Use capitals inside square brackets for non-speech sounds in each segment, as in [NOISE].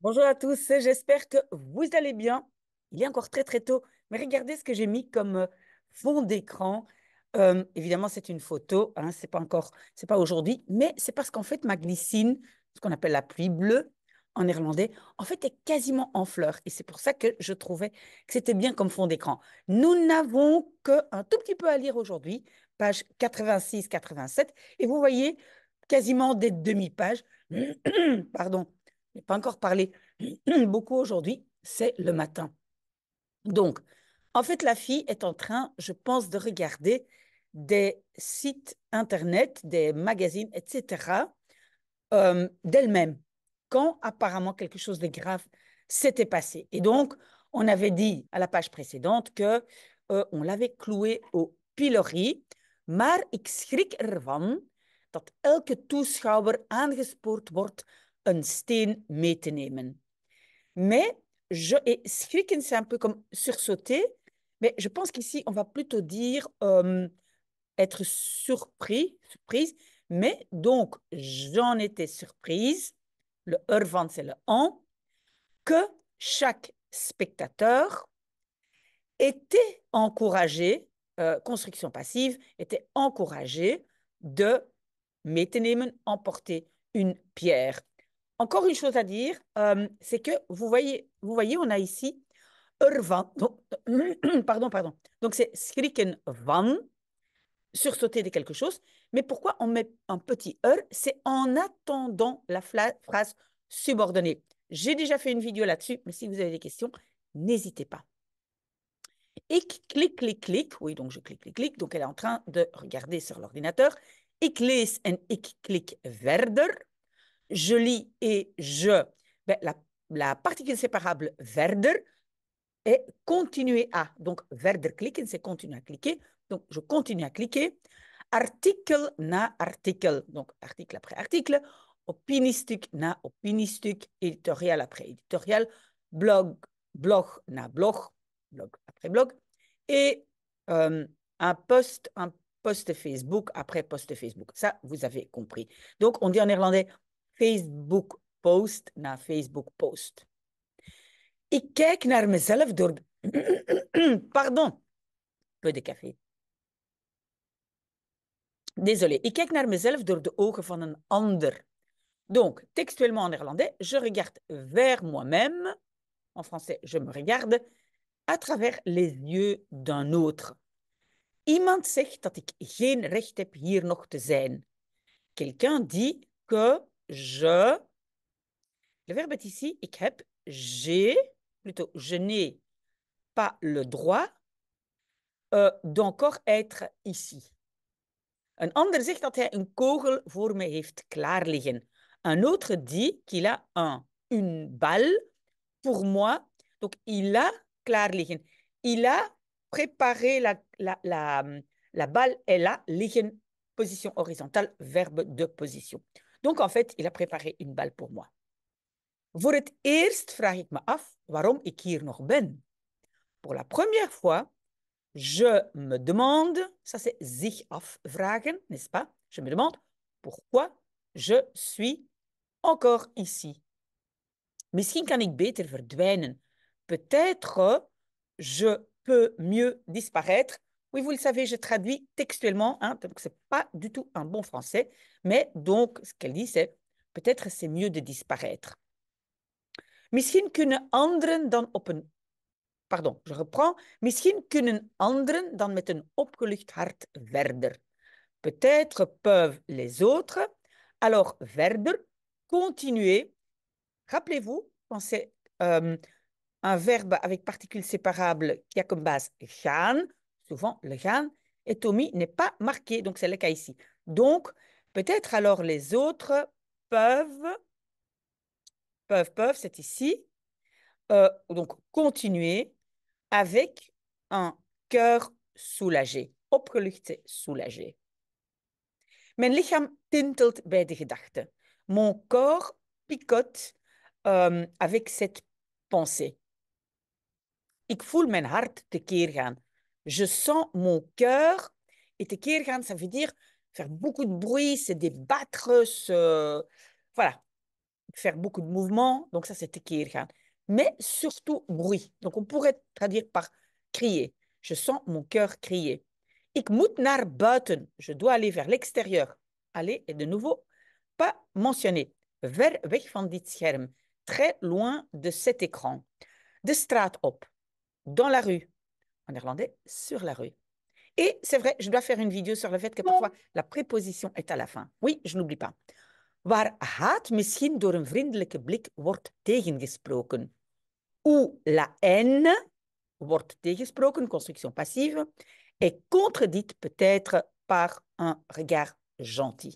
Bonjour à tous, j'espère que vous allez bien. Il est encore très très tôt, mais regardez ce que j'ai mis comme euh, fond d'écran. Euh, évidemment, c'est une photo, hein, ce n'est pas encore, c'est pas aujourd'hui, mais c'est parce qu'en fait, ma glycine, ce qu'on appelle la pluie bleue en néerlandais, en fait, est quasiment en fleurs. Et c'est pour ça que je trouvais que c'était bien comme fond d'écran. Nous n'avons qu'un tout petit peu à lire aujourd'hui, page 86-87, et vous voyez quasiment des demi-pages. [CLEARS THROAT] Pardon n'ai pas encore parlé [CLEARS THROAT] beaucoup aujourd'hui, c'est le matin. Donc, en fait, la fille est en train, je pense, de regarder des sites Internet, des magazines, etc., euh, d'elle-même, quand apparemment quelque chose de grave s'était passé. Et donc, on avait dit à la page précédente que euh, on l'avait clouée au pilori, mais ik schrik ervan dat elke toeschouwer aangespoord wordt een steen mee Mais, je, et schrikken, c'est un peu comme sursauter, mais je pense qu'ici, on va plutôt dire euh, être surpris, surprise. Mais donc, j'en étais surprise, le Urvan, c'est le en, que chaque spectateur était encouragé, euh, construction passive, était encouragé de metenemen, emporter une pierre encore une chose à dire, euh, c'est que vous voyez, vous voyez, on a ici Urvan, donc, [CLEARS THROAT] pardon, pardon. Donc c'est Skriken van, sursauter de quelque chose. Mais pourquoi on met un petit er C'est en attendant la phrase subordonnée. J'ai déjà fait une vidéo là-dessus, mais si vous avez des questions, n'hésitez pas. Ik clic, clic, clic. Oui, donc je clique, clic, clic. Donc elle est en train de regarder sur l'ordinateur. Ik lees en ik klik verder je lis et je, ben, la, particule séparable verder est continuer à. Donc, verder cliquer » c'est continuer à cliquer. Donc, je continue à cliquer. Article » na article ». Donc, article après article. Opinistuk na opinistuk. Éditorial après éditorial. Blog, blog na blog. Blog après blog. Et euh, un post, un post Facebook après post Facebook. Ça, vous avez compris. Donc, on dit en néerlandais Facebook post na Facebook post. Ik kijk naar mezelf door. [CLEARS THROAT] Pardon, peu de café. Désolé, ik kijk naar mezelf door de ogen van een ander. Donc, textuellement en néerlandais, je regarde vers moi-même. En français, je me regarde à travers les yeux d'un autre. Iemand zegt dat ik geen recht heb hier nog te zijn. Quelqu'un dit que je. Le verbe est ici, ik heb, j'ai, plutôt, je n'ai pas le droit euh, d'encore être ici. Un ander zegt dat hij kogel voor me heeft Un autre dit qu'il a un, une balle pour moi. Donc, il a klaar Il a préparé la, la, la, la balle, elle a liggen, position horizontale, verbe de position. Donc en fait, il a préparé une balle pour moi. Voor het eerst vraag ik me af waarom ik hier nog ben. Pour la première fois, je me demande, ça c'est zich afvragen, n'est-ce pas? Je me demande pourquoi je suis encore ici. Misschien kan ik beter verdwijnen. Peut-être je peux mieux disparaître oui, vous le savez, je traduis textuellement, hein, donc ce n'est pas du tout un bon français, mais donc ce qu'elle dit, c'est peut-être c'est mieux de disparaître. Misschien kunnen Pardon, je reprends. Misschien Peut-être peuvent les autres. Alors, verder, continuer. Rappelez-vous, quand c'est euh, un verbe avec particule séparable qui a comme base gaan, souvent le Khan et Tomi n'est pas marqué, donc c'est le cas ici. Donc, peut-être alors les autres peuvent, peuvent, peuvent, c'est ici, euh, donc continuer avec un cœur soulagé, opgelucht soulagé. Mijn lichaam tintelt bij de gedachte. Mon corps picote ehm, avec cette pensée. Je voel mon hart te gaan je sens mon cœur. Et tekirgan, ça veut dire faire beaucoup de bruit, c'est débattre, ce... Euh, voilà, faire beaucoup de mouvements. Donc ça, c'est tekirgan. Mais surtout bruit. Donc on pourrait traduire par crier. Je sens mon cœur crier. Ik moet naar buiten. Je dois aller vers l'extérieur. Aller et de nouveau pas mentionné. Ver weg van dit scherm. Très loin de cet écran. De straat op. Dans la rue en irlandais, sur la rue. Et c'est vrai, je dois faire une vidéo sur le fait que parfois la préposition est à la fin. Oui, je n'oublie pas. Waar haat misschien door een vriendelijke blik wordt tegengesproken. Où la haine wordt tegengesproken, construction passive, est contredite peut-être par un regard gentil.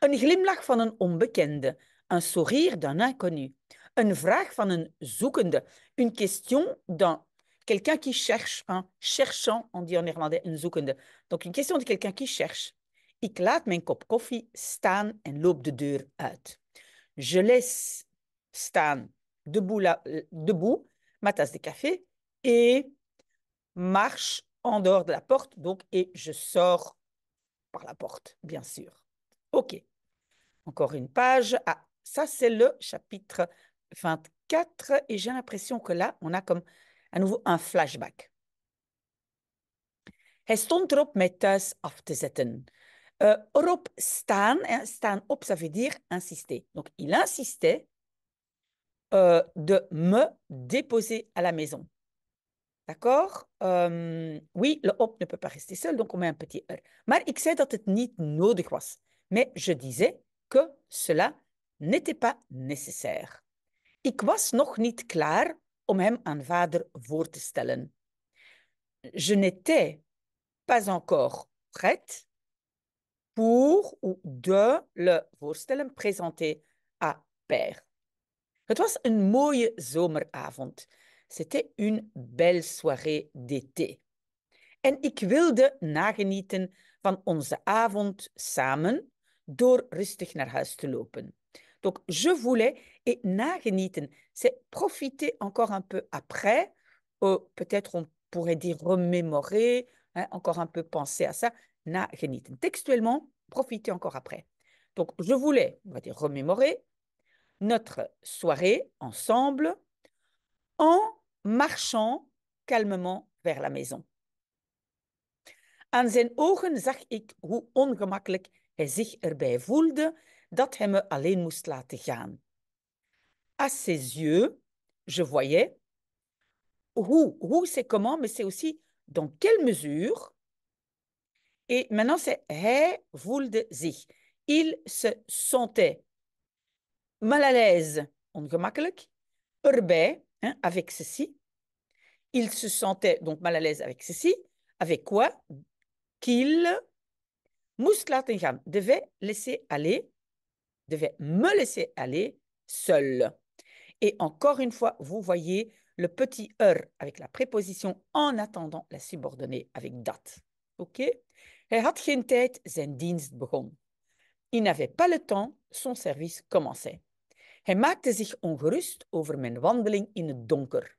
Een glimlach van een onbekende, un sourire d'un inconnu, une vraag van een zoekende, une question d'un Quelqu'un qui cherche, hein. cherchant, on dit en néerlandais, zoekende. Donc une question de quelqu'un qui cherche. Ik laat mijn kop koffie staan en loop de deur uit. Je laisse Stan debout, euh, debout ma tasse de café et marche en dehors de la porte, donc, et je sors par la porte, bien sûr. OK. Encore une page. Ah, ça, c'est le chapitre 24. Et j'ai l'impression que là, on a comme à nouveau un flashback. Il stond erop mij thuis af te zetten. Eh, erop staan, hein, staan op, ça veut dire insister. Donc, il insistait euh, de me déposer à la maison. D'accord euh, Oui, le op ne peut pas rester seul, donc on met un petit er. Maar ik zei dat het niet nodig was. Mais je disais que cela n'était pas nécessaire. Ik was nog niet klaar om hem aan vader voor te stellen. Je n'étais pas encore prête pour ou de le voorstellen présenter à père. Het was een mooie zomeravond. C'était une belle soirée d'été. En ik wilde nagenieten van onze avond samen door rustig naar huis te lopen. Donc, je voulais et nagenieten, c'est profiter encore un peu après. ou euh, Peut-être on pourrait dire remémorer, hein, encore un peu penser à ça. Nagenieten. Textuellement, profiter encore après. Donc, je voulais, on va dire, remémorer notre soirée ensemble en marchant calmement vers la maison. À zijn ogen zag ik hoe ongemakkelijk hij zich dat hij me alleen moest gaan. À ses yeux, je voyais où, où c'est comment, mais c'est aussi dans quelle mesure. Et maintenant, c'est hij Il se sentait mal à l'aise, ongemakkelijk, erbij, hein, avec ceci. Il se sentait donc mal à l'aise avec ceci. Avec quoi Qu'il moest laten gaan, devait laisser aller Devait me laisser aller seul. Et encore une fois, vous voyez le petit er avec la préposition en attendant la subordonnée avec dat. OK Hij er had geen tijd, zijn dienst begon. Il n'avait pas le temps, son service commençait. Hij maakte zich ongerust over mijn wandeling in het donker.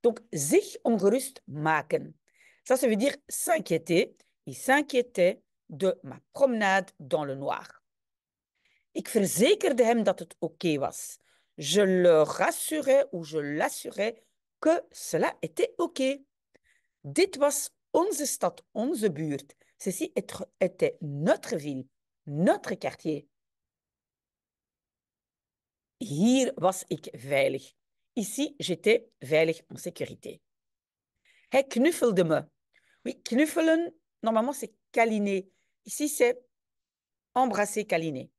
Donc, zich ongerust maken. Ça, ça veut dire s'inquiéter. Il s'inquiétait de ma promenade dans le noir. Ik verzekerde hem dat het oké okay was. Je le rassurais ou je l'assurais que cela était OK. Dit was onze stad, onze buurt. Ceci était notre ville, notre quartier. Hier was ik veilig. Ici, j'étais veilig, en sécurité. Hij knuffelde me. Oui, knuffelen, normalement, c'est câliner. Ici, c'est embrasser, câliner.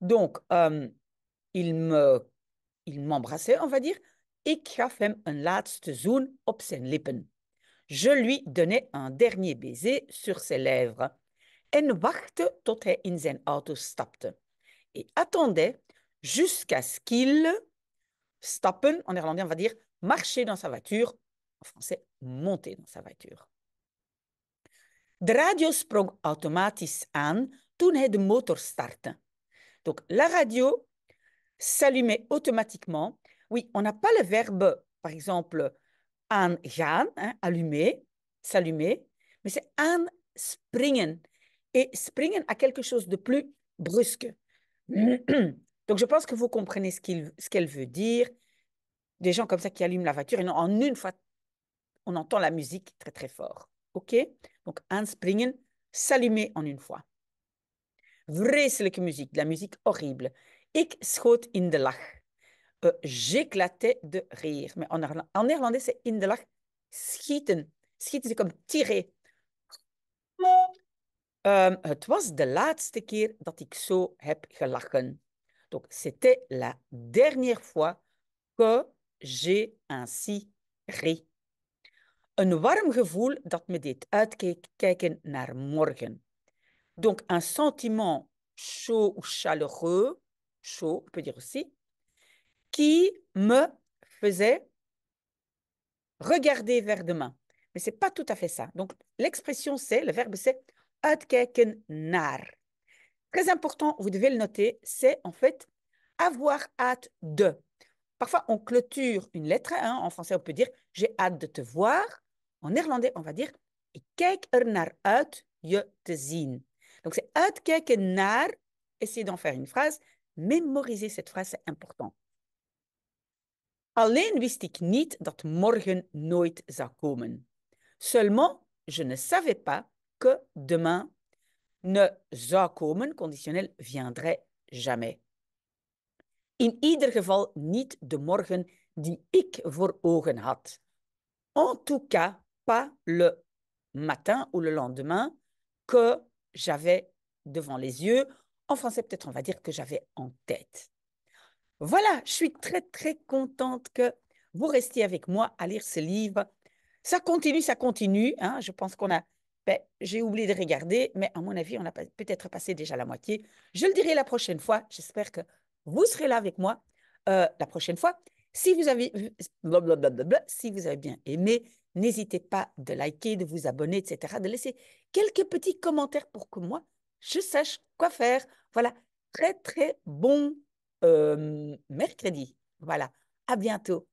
Donc, euh, il me, il m'embrassait, on va dire. Ik gaf hem een laatste zoen op zijn lippen. Je lui donnais un dernier baiser sur ses lèvres en wachtte tot hij in zijn auto stapte. Et attendait jusqu'à ce qu'il stappen, en néerlandais on va dire marcher dans sa voiture, en français monter dans sa voiture. De radio sprong automatisch aan toen hij de motor startte. Donc, la radio s'allumait automatiquement. Oui, on n'a pas le verbe, par exemple, an gaan, hein, allumer, s'allumer, mais c'est an springen. Et springen a quelque chose de plus brusque. [CLEARS THROAT] Donc, je pense que vous comprenez ce qu'elle veut dire. Des gens comme ça qui allument la voiture et non, en une fois, on entend la musique très, très fort. OK Donc, an springen, s'allumer en une fois. Vreselijke muziek, la muziek horrible. Ik schoot in de lach. Uh, J'éclatais de rire. Maar in het Nederlands is in de lach schieten. Schieten ze comme tirer. Ehm, het was de laatste keer dat ik zo heb gelachen. Donc, c'était la dernière fois que j'ai ainsi ri. Een warm gevoel dat me deed uitkijken naar morgen. Donc, un sentiment chaud ou chaleureux, chaud, on peut dire aussi, qui me faisait regarder vers demain. Mais ce n'est pas tout à fait ça. Donc, l'expression, c'est, le verbe, c'est uitkijken Très important, vous devez le noter, c'est en fait avoir hâte de. Parfois, on clôture une lettre. Hein, en français, on peut dire j'ai hâte de te voir. En néerlandais, on va dire ik kijk er naar uit je te zien. Donc c'est nar, essayez d'en faire une phrase, mémorisez cette phrase, c'est important. Alleen wist ik niet dat morgen nooit zou komen. Seulement, je ne savais pas que demain ne zou komen, conditionnel, viendrait jamais. In ieder geval niet de morgen die ik voor ogen had. En tout cas, pas le matin ou le lendemain que j'avais devant les yeux. En français, peut-être on va dire que j'avais en tête. Voilà, je suis très très contente que vous restiez avec moi à lire ce livre. Ça continue, ça continue. Hein. je pense qu'on a... Ben, j'ai oublié de regarder, mais à mon avis, on a peut-être passé déjà la moitié. Je le dirai la prochaine fois. J'espère que vous serez là avec moi euh, la prochaine fois. Si vous avez, si vous avez bien aimé, N'hésitez pas de liker, de vous abonner, etc., de laisser quelques petits commentaires pour que moi, je sache quoi faire. Voilà, très très bon euh, mercredi. Voilà, à bientôt.